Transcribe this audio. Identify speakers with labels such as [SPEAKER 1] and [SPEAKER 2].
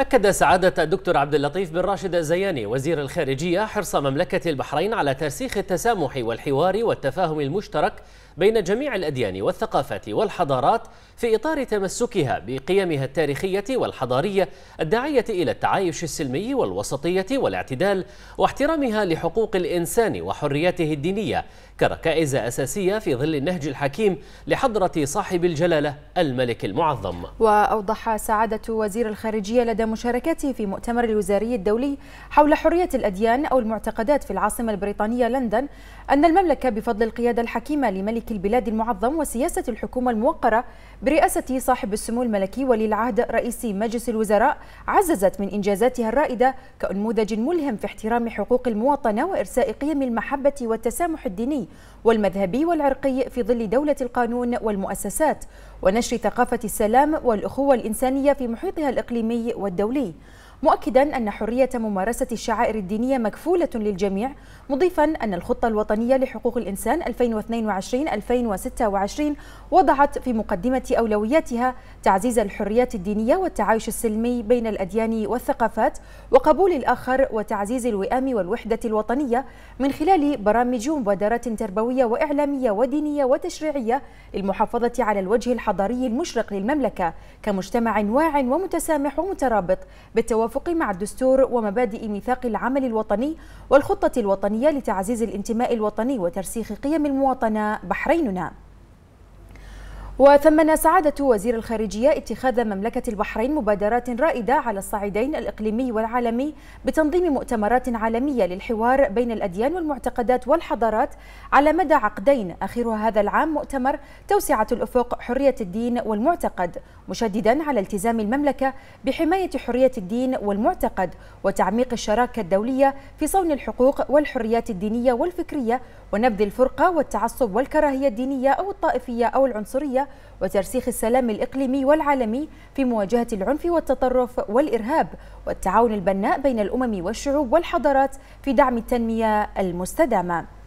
[SPEAKER 1] أكد سعادة الدكتور عبد اللطيف بن راشد الزياني وزير الخارجية حرص مملكة البحرين على ترسيخ التسامح والحوار والتفاهم المشترك بين جميع الأديان والثقافات والحضارات في إطار تمسكها بقيمها التاريخية والحضارية الداعية إلى التعايش السلمي والوسطية والاعتدال واحترامها لحقوق الإنسان وحرياته الدينية كركائز أساسية في ظل النهج الحكيم لحضرة صاحب الجلالة الملك المعظم
[SPEAKER 2] وأوضح سعادة وزير الخارجية لدى مشاركته في مؤتمر الوزاري الدولي حول حرية الأديان أو المعتقدات في العاصمة البريطانية لندن أن المملكة بفضل القيادة الحكيمة لملك البلاد المعظم وسياسة الحكومة الموقرة برئاسة صاحب السمو الملكي ولي العهد رئيس مجلس الوزراء عززت من إنجازاتها الرائدة كأنموذج ملهم في احترام حقوق المواطنة وإرساء قيم المحبة والتسامح الديني والمذهبي والعرقي في ظل دولة القانون والمؤسسات ونشر ثقافة السلام والأخوة الإنسانية في محيطها الإقليمي والدولي مؤكدا أن حرية ممارسة الشعائر الدينية مكفولة للجميع مضيفا أن الخطة الوطنية لحقوق الإنسان 2022-2026 وضعت في مقدمة أولوياتها تعزيز الحريات الدينية والتعايش السلمي بين الأديان والثقافات وقبول الآخر وتعزيز الوئام والوحدة الوطنية من خلال برامج ومبادرات تربوية وإعلامية ودينية وتشريعية للمحافظة على الوجه الحضاري المشرق للمملكة كمجتمع واع ومتسامح ومترابط بالتوافق بالتوافق مع الدستور ومبادئ ميثاق العمل الوطني والخطة الوطنية لتعزيز الانتماء الوطني وترسيخ قيم المواطنة بحريننا وثمن سعادة وزير الخارجية اتخاذ مملكة البحرين مبادرات رائدة على الصعيدين الإقليمي والعالمي بتنظيم مؤتمرات عالمية للحوار بين الأديان والمعتقدات والحضارات على مدى عقدين آخرها هذا العام مؤتمر توسعة الأفق حرية الدين والمعتقد مشددا على التزام المملكة بحماية حرية الدين والمعتقد وتعميق الشراكة الدولية في صون الحقوق والحريات الدينية والفكرية ونبذ الفرقة والتعصب والكراهية الدينية أو الطائفية أو العنصرية وترسيخ السلام الإقليمي والعالمي في مواجهة العنف والتطرف والإرهاب والتعاون البناء بين الأمم والشعوب والحضارات في دعم التنمية المستدامة